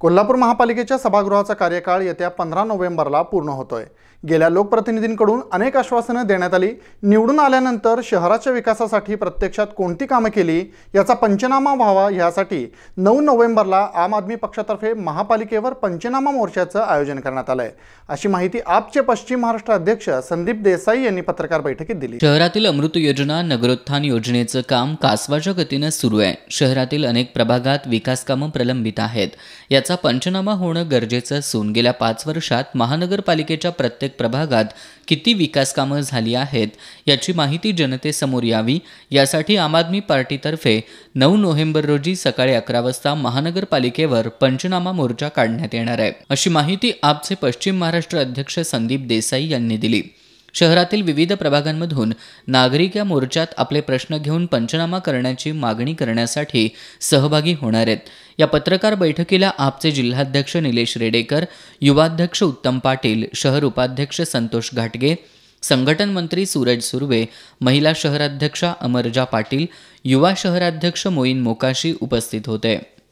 कोल्हापूर महापालिकेच्या सभागृहाचा कार्यकाळ येत्या पंधरा नोव्हेंबरला पूर्ण होतोय गेल्या लोकप्रतिनिधींकडून अनेक आश्वासनं देण्यात आली निवडून आल्यानंतर शहराच्या विकासासाठी प्रत्यक्षात कोणती कामं केली याचा पंचनामा व्हावा यासाठी नऊ नोव्हेंबरला आम आदमी पक्षातर्फे महापालिकेवर पंचनामा मोर्चाचं आयोजन करण्यात आलंय अशी माहिती आपचे पश्चिम महाराष्ट्र अध्यक्ष संदीप देसाई यांनी पत्रकार बैठकीत दिली शहरातील अमृत योजना नगरोत्थान योजनेचं काम कासवाच्या गतीनं सुरू आहे शहरातील अनेक प्रभागात विकास कामं प्रलंबित आहेत याचा पंचनामा होणं गरजेचं असून गेल्या पाच वर्षात महानगरपालिकेच्या प्रत्येक पंचायत प्रभागात किती विकास कामे झाली आहेत याची माहिती जनतेसमोर यावी यासाठी आम आदमी तर्फे नऊ नोव्हेंबर रोजी सकाळी अकरा वाजता महानगरपालिकेवर पंचनामा मोर्चा काढण्यात येणार आहे अशी माहिती आपचे पश्चिम महाराष्ट्र अध्यक्ष संदीप देसाई यांनी दिली शहरातील विविध प्रभागांमधून नागरिक या मोर्चात आपले प्रश्न घेऊन पंचनामा करण्याची मागणी करण्यासाठी सहभागी होणार आहेत या पत्रकार बैठकीला आपचे जिल्हाध्यक्ष निलेश रेडेकर युवाध्यक्ष उत्तम पाटील शहर उपाध्यक्ष संतोष घाटगे संघटन मंत्री सूरज सुर्वे महिला शहराध्यक्षा अमरजा पाटील युवा शहराध्यक्ष मोईन मोकाशी उपस्थित होते